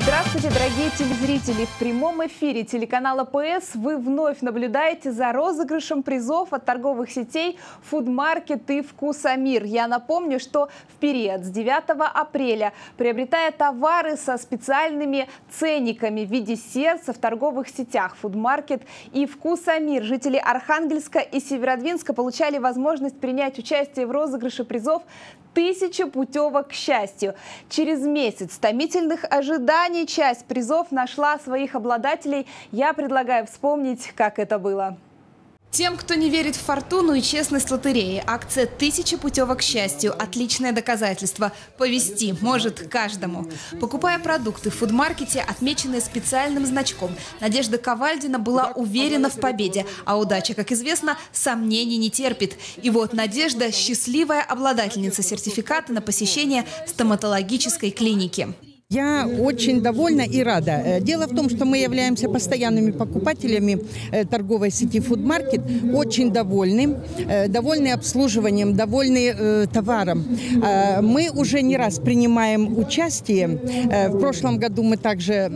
Здравствуйте, дорогие телезрители! В прямом эфире телеканала ПС вы вновь наблюдаете за розыгрышем призов от торговых сетей «Фудмаркет» и «Вкусамир». Я напомню, что в период с 9 апреля, приобретая товары со специальными ценниками в виде сердца в торговых сетях «Фудмаркет» и «Вкусамир», жители Архангельска и Северодвинска получали возможность принять участие в розыгрыше призов «Тысяча путевок к счастью». Через месяц томительных ожиданий Казани часть призов нашла своих обладателей. Я предлагаю вспомнить, как это было. Тем, кто не верит в фортуну и честность лотереи, акция «Тысяча путевок к счастью» – отличное доказательство. Повести может каждому. Покупая продукты в фудмаркете, отмеченные специальным значком, Надежда Ковальдина была уверена в победе, а удача, как известно, сомнений не терпит. И вот Надежда – счастливая обладательница сертификата на посещение стоматологической клиники. Я очень довольна и рада. Э, дело в том, что мы являемся постоянными покупателями э, торговой сети Food Market. Очень довольны. Э, довольны обслуживанием, довольны товаром. Мы уже не раз принимаем участие. В прошлом году мы также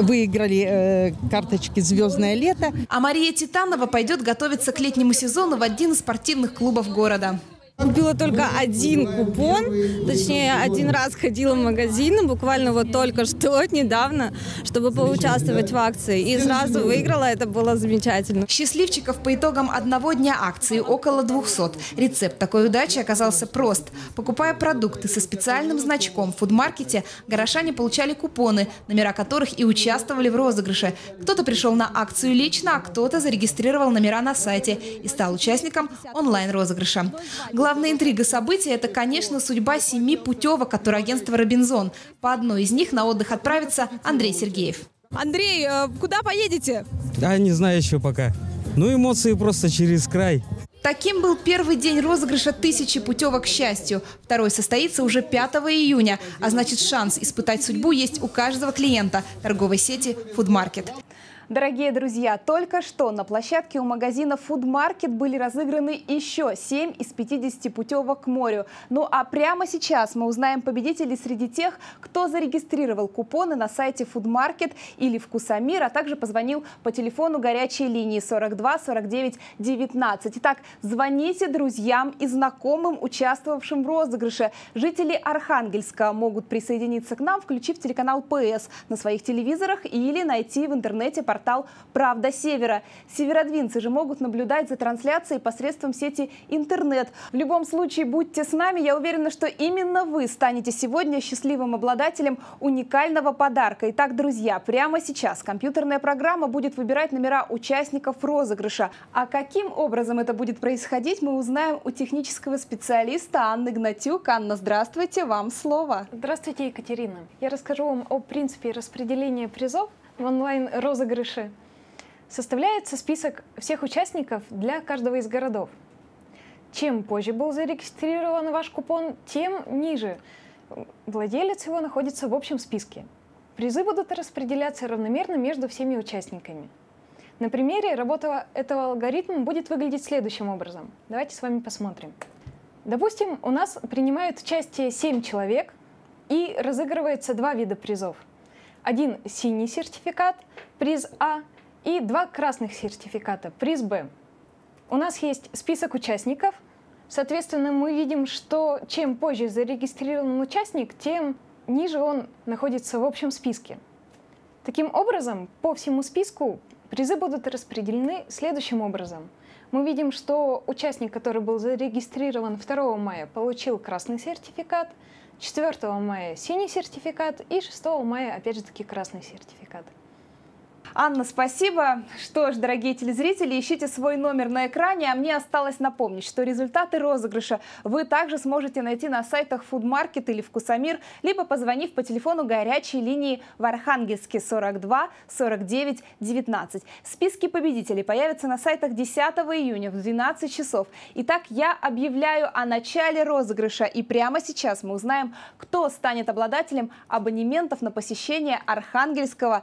выиграли карточки «Звездное лето». А Мария Титанова пойдет готовиться к летнему сезону в один из спортивных клубов города. Купила только один купон, точнее, один раз ходила в магазин, буквально вот только что, недавно, чтобы поучаствовать в акции. И сразу выиграла, это было замечательно. Счастливчиков по итогам одного дня акции около 200. Рецепт такой удачи оказался прост. Покупая продукты со специальным значком в фудмаркете, горожане получали купоны, номера которых и участвовали в розыгрыше. Кто-то пришел на акцию лично, а кто-то зарегистрировал номера на сайте и стал участником онлайн-розыгрыша. Главное главная интрига события – это, конечно, судьба семи путевок которые агентство «Робинзон». По одной из них на отдых отправится Андрей Сергеев. Андрей, э, куда поедете? А не знаю еще пока. Ну, эмоции просто через край. Таким был первый день розыгрыша тысячи путевок к счастью. Второй состоится уже 5 июня, а значит шанс испытать судьбу есть у каждого клиента торговой сети «Фудмаркет». Дорогие друзья, только что на площадке у магазина Food Market были разыграны еще 7 из 50 путевок к морю. Ну а прямо сейчас мы узнаем победителей среди тех, кто зарегистрировал купоны на сайте Food Market или Вкусамир, а также позвонил по телефону горячей линии 42 49 19. Итак, звоните друзьям и знакомым, участвовавшим в розыгрыше. Жители Архангельска могут присоединиться к нам, включив телеканал ПС на своих телевизорах или найти в интернете портал портал «Правда Севера». Северодвинцы же могут наблюдать за трансляцией посредством сети интернет. В любом случае, будьте с нами. Я уверена, что именно вы станете сегодня счастливым обладателем уникального подарка. Итак, друзья, прямо сейчас компьютерная программа будет выбирать номера участников розыгрыша. А каким образом это будет происходить, мы узнаем у технического специалиста Анны Гнатюк. Анна, здравствуйте, вам слово. Здравствуйте, Екатерина. Я расскажу вам о принципе распределения призов в онлайн-розыгрыше составляется список всех участников для каждого из городов. Чем позже был зарегистрирован ваш купон, тем ниже владелец его находится в общем списке. Призы будут распределяться равномерно между всеми участниками. На примере работа этого алгоритма будет выглядеть следующим образом. Давайте с вами посмотрим. Допустим, у нас принимают участие 7 человек и разыгрывается два вида призов – один синий сертификат, приз А, и два красных сертификата, приз Б. У нас есть список участников. Соответственно, мы видим, что чем позже зарегистрирован участник, тем ниже он находится в общем списке. Таким образом, по всему списку призы будут распределены следующим образом. Мы видим, что участник, который был зарегистрирован 2 мая, получил красный сертификат – 4 мая синий сертификат и 6 мая, опять же таки, красный сертификат. Анна, спасибо. Что ж, дорогие телезрители, ищите свой номер на экране. А мне осталось напомнить, что результаты розыгрыша вы также сможете найти на сайтах Foodmarket или Вкусомир, либо позвонив по телефону горячей линии в Архангельске 42 49 19. Списки победителей появятся на сайтах 10 июня в 12 часов. Итак, я объявляю о начале розыгрыша. И прямо сейчас мы узнаем, кто станет обладателем абонементов на посещение Архангельского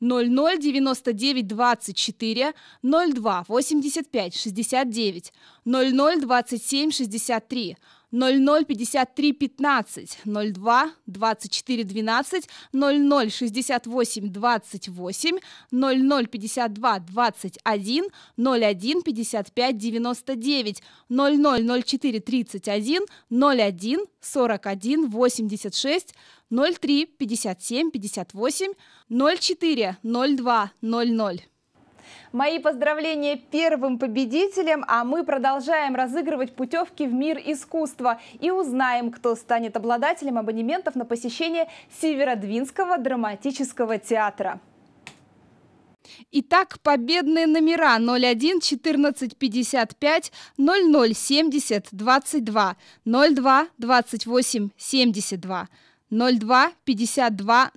00 99 24 02 85 69 00 27 63 005315, 02 2412, 006828, 0052 21, 01 55 99, 0004 31, 01 41 86, 03 57 58, 04 02 00. Мои поздравления первым победителям, а мы продолжаем разыгрывать путевки в мир искусства и узнаем, кто станет обладателем абонементов на посещение Северодвинского драматического театра. Итак, победные номера 01 14 55 00 70 22 02 28 72 02 52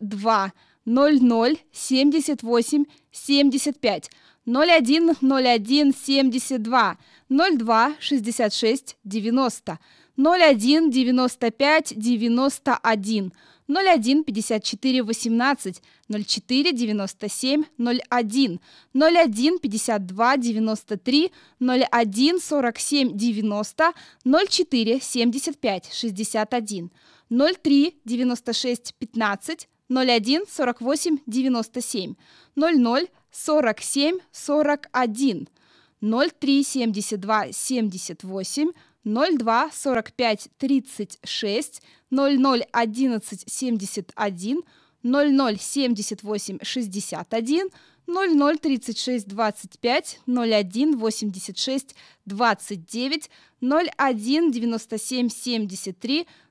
02 0078 75 01 01 72 02 66 90 01 95 91 01 54 18 04 97 01 01 52 93 01 47 90 04 75 61 03 96 15 01 48 97 00 47 41 03 72 78 02 45 36 00 11 71 00 78 61 00 36 25 01 86 29 01 97 73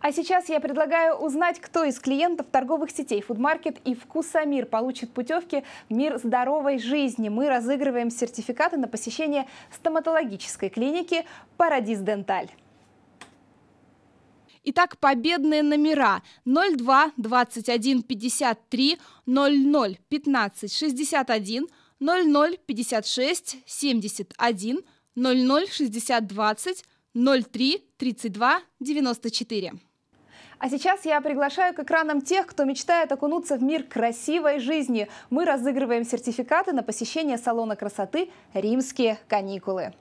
А сейчас я предлагаю узнать, кто из клиентов торговых сетей Фудмаркет и Вкусомир получит путевки в мир здоровой жизни. Мы разыгрываем сертификаты на посещение стоматологической клиники «Парадис Денталь». Итак, победные номера 02 21 53 00 15 61 00 56 71 00 60 20 03 32 94. А сейчас я приглашаю к экранам тех, кто мечтает окунуться в мир красивой жизни. Мы разыгрываем сертификаты на посещение салона красоты «Римские каникулы».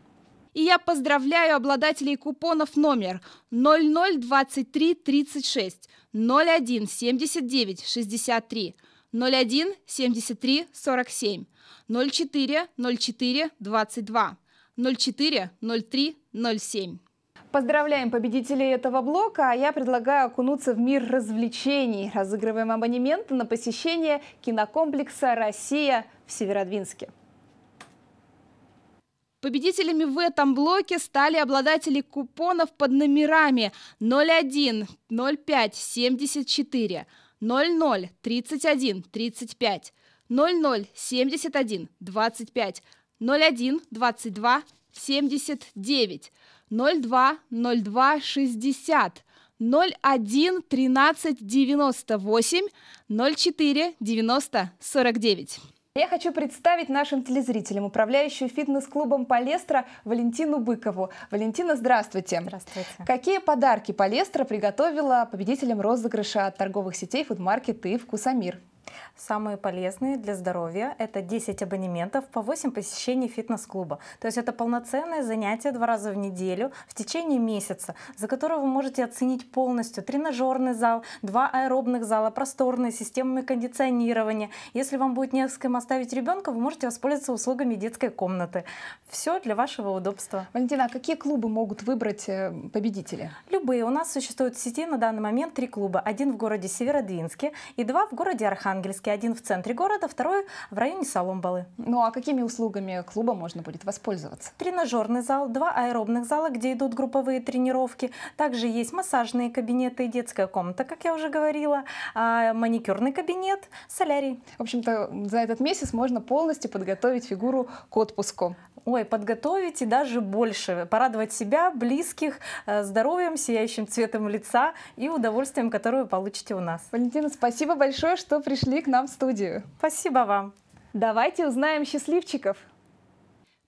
И я поздравляю обладателей купонов номер 002336, 017963, 017347, 040422, 040307. Поздравляем победителей этого блока, а я предлагаю окунуться в мир развлечений. Разыгрываем абонементы на посещение кинокомплекса «Россия» в Северодвинске. Победителями в этом блоке стали обладатели купонов под номерами 01, 05, 74, 00, 31, 35, 00, 71, 25, 01, 22, 79. 02 02 60 01 13 98 04 90 49. Я хочу представить нашим телезрителям управляющую фитнес-клубом «Палестра» Валентину Быкову. Валентина, здравствуйте. Здравствуйте. Какие подарки «Палестра» приготовила победителям розыгрыша от торговых сетей «Фудмаркет» и «Вкусамир»? Самые полезные для здоровья – это 10 абонементов по 8 посещений фитнес-клуба. То есть это полноценное занятие два раза в неделю в течение месяца, за которое вы можете оценить полностью тренажерный зал, два аэробных зала, просторные, системы кондиционирования. Если вам будет не с кем оставить ребенка, вы можете воспользоваться услугами детской комнаты. Все для вашего удобства. Валентина, а какие клубы могут выбрать э, победители? Любые. У нас существует в сети на данный момент три клуба. Один в городе Северодвинске и два в городе Архангельске. Архангельске, один в центре города, второй в районе Соломбалы. Ну а какими услугами клуба можно будет воспользоваться? Тренажерный зал, два аэробных зала, где идут групповые тренировки. Также есть массажные кабинеты и детская комната, как я уже говорила, а, маникюрный кабинет, солярий. В общем-то, за этот месяц можно полностью подготовить фигуру к отпуску. Ой, подготовить и даже больше. Порадовать себя, близких, э, здоровьем, сияющим цветом лица и удовольствием, которое вы получите у нас. Валентина, спасибо большое, что пришли к нам в студию. Спасибо вам. Давайте узнаем счастливчиков.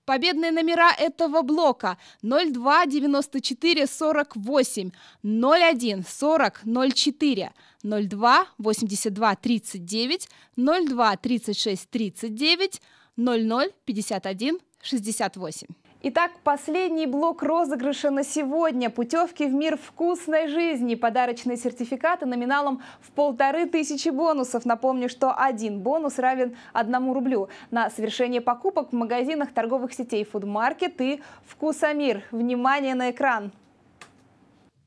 Победные номера этого блока 02 94 48, 01 40 04, 02 82 39, 02 36 39, 00 51 68. Итак, последний блок розыгрыша на сегодня. Путевки в мир вкусной жизни. Подарочные сертификаты номиналом в полторы тысячи бонусов. Напомню, что один бонус равен одному рублю. На совершение покупок в магазинах торговых сетей Food Market и Вкусомир. Внимание на экран!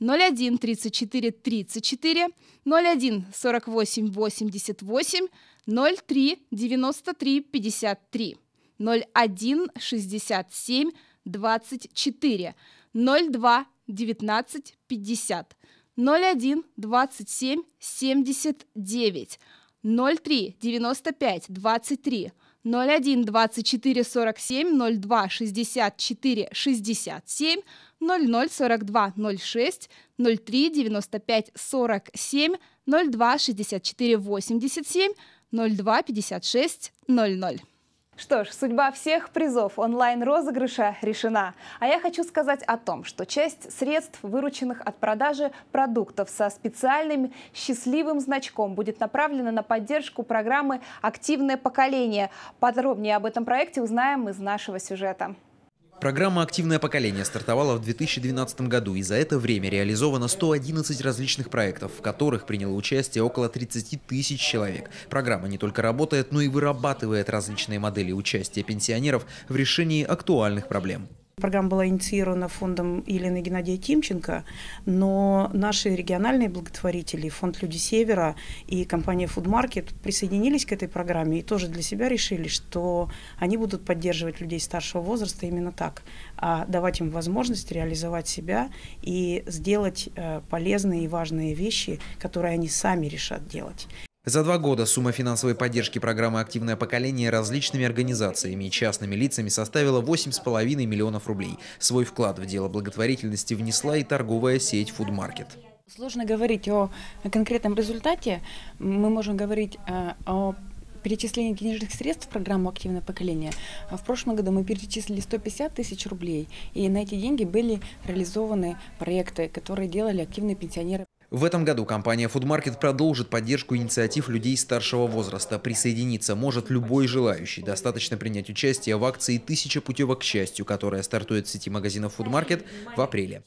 01 34 34, 01 48 88, 03 93 53, 01 67 24, 02 19 50, 01 27 79, 03 95 23, 01 24 47, 02 64 67, 004206 Что ж, судьба всех призов онлайн-розыгрыша решена. А я хочу сказать о том, что часть средств, вырученных от продажи продуктов со специальным счастливым значком, будет направлена на поддержку программы «Активное поколение». Подробнее об этом проекте узнаем из нашего сюжета. Программа «Активное поколение» стартовала в 2012 году, и за это время реализовано 111 различных проектов, в которых приняло участие около 30 тысяч человек. Программа не только работает, но и вырабатывает различные модели участия пенсионеров в решении актуальных проблем. Программа была инициирована фондом Елены Геннадия Тимченко, но наши региональные благотворители, фонд «Люди Севера» и компания Food Market присоединились к этой программе и тоже для себя решили, что они будут поддерживать людей старшего возраста именно так, а давать им возможность реализовать себя и сделать э, полезные и важные вещи, которые они сами решат делать. За два года сумма финансовой поддержки программы «Активное поколение» различными организациями и частными лицами составила 8,5 миллионов рублей. Свой вклад в дело благотворительности внесла и торговая сеть «Фудмаркет». Сложно говорить о конкретном результате. Мы можем говорить э, о перечислении денежных средств в программу «Активное поколение». В прошлом году мы перечислили 150 тысяч рублей, и на эти деньги были реализованы проекты, которые делали активные пенсионеры. В этом году компания Food Market продолжит поддержку инициатив людей старшего возраста. Присоединиться может любой желающий. Достаточно принять участие в акции «Тысяча путевок к счастью», которая стартует в сети магазинов Food Market в апреле.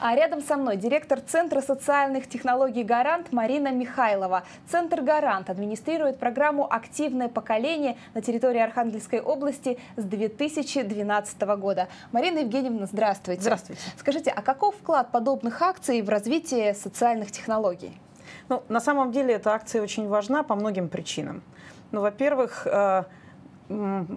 А рядом со мной директор Центра социальных технологий «Гарант» Марина Михайлова. Центр «Гарант» администрирует программу «Активное поколение» на территории Архангельской области с 2012 года. Марина Евгеньевна, здравствуйте. Здравствуйте. Скажите, а каков вклад подобных акций в развитие социальных технологий? Ну, на самом деле эта акция очень важна по многим причинам. Ну, во-первых, э,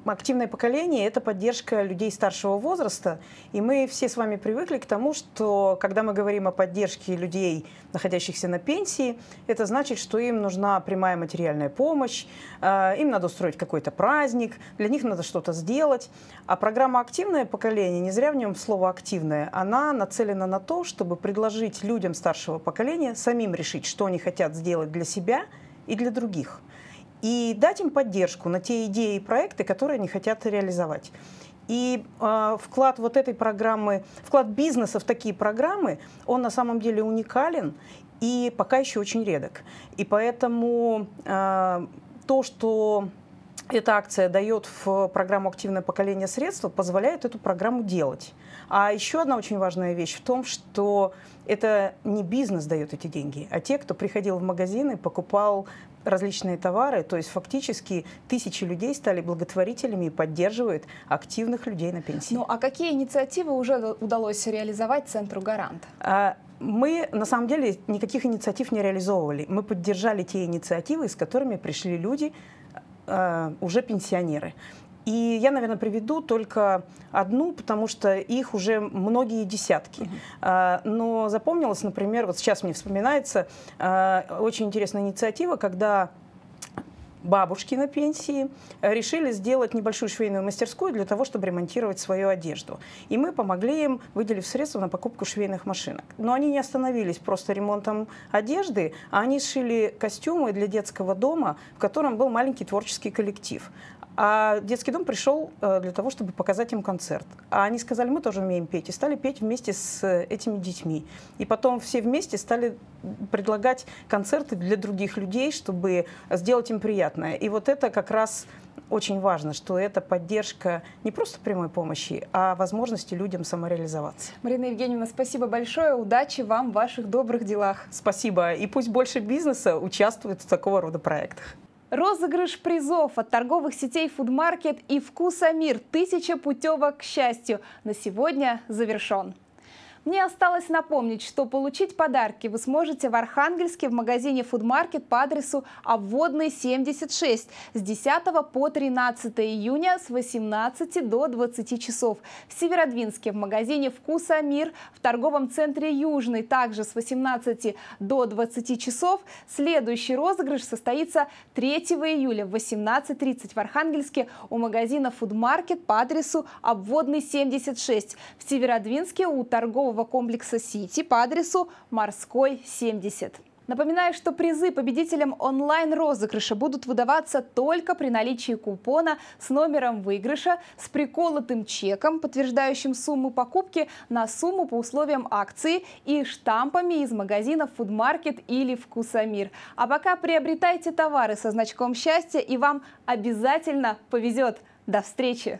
активное поколение – это поддержка людей старшего возраста. И мы все с вами привыкли к тому, что когда мы говорим о поддержке людей, находящихся на пенсии, это значит, что им нужна прямая материальная помощь, э, им надо устроить какой-то праздник, для них надо что-то сделать. А программа «Активное поколение», не зря в нем слово «активное», она нацелена на то, чтобы предложить людям старшего поколения самим решить, что они хотят сделать для себя и для других – и дать им поддержку на те идеи и проекты, которые они хотят реализовать. И э, вклад вот этой программы, вклад бизнеса в такие программы, он на самом деле уникален и пока еще очень редок. И поэтому э, то, что эта акция дает в программу «Активное поколение средства», позволяет эту программу делать. А еще одна очень важная вещь в том, что это не бизнес дает эти деньги, а те, кто приходил в магазины, покупал различные товары. То есть фактически тысячи людей стали благотворителями и поддерживают активных людей на пенсии. Ну а какие инициативы уже удалось реализовать Центру Гарант? А, мы, на самом деле, никаких инициатив не реализовывали. Мы поддержали те инициативы, с которыми пришли люди, а, уже пенсионеры. И я, наверное, приведу только одну, потому что их уже многие десятки. А, но запомнилось, например, вот сейчас мне вспоминается а, очень интересная инициатива, когда бабушки на пенсии решили сделать небольшую швейную мастерскую для того, чтобы ремонтировать свою одежду. И мы помогли им, выделив средства на покупку швейных машинок. Но они не остановились просто ремонтом одежды, а они сшили костюмы для детского дома, в котором был маленький творческий коллектив. А детский дом пришел э, для того, чтобы показать им концерт. А они сказали, мы тоже умеем петь. И стали петь вместе с э, этими детьми. И потом все вместе стали предлагать концерты для других людей, чтобы сделать им приятное. И вот это как раз очень важно, что это поддержка не просто прямой помощи, а возможности людям самореализоваться. Марина Евгеньевна, спасибо большое. Удачи вам в ваших добрых делах. Спасибо. И пусть больше бизнеса участвует в такого рода проектах. Розыгрыш призов от торговых сетей «Фудмаркет» и «Вкусомир» – тысяча путевок к счастью – на сегодня завершен. Мне осталось напомнить, что получить подарки вы сможете в Архангельске в магазине «Фудмаркет» по адресу Обводный 76 с 10 по 13 июня с 18 до 20 часов. В Северодвинске в магазине «Вкуса Мир» в торговом центре «Южный» также с 18 до 20 часов. Следующий розыгрыш состоится 3 июля в 18.30 в Архангельске у магазина «Фудмаркет» по адресу Обводный 76. В Северодвинске у торгового торгового комплекса «Сити» по адресу Морской, 70. Напоминаю, что призы победителям онлайн-розыгрыша будут выдаваться только при наличии купона с номером выигрыша, с приколотым чеком, подтверждающим сумму покупки на сумму по условиям акции и штампами из магазинов «Фудмаркет» или «Вкусомир». А пока приобретайте товары со значком счастья, и вам обязательно повезет. До встречи!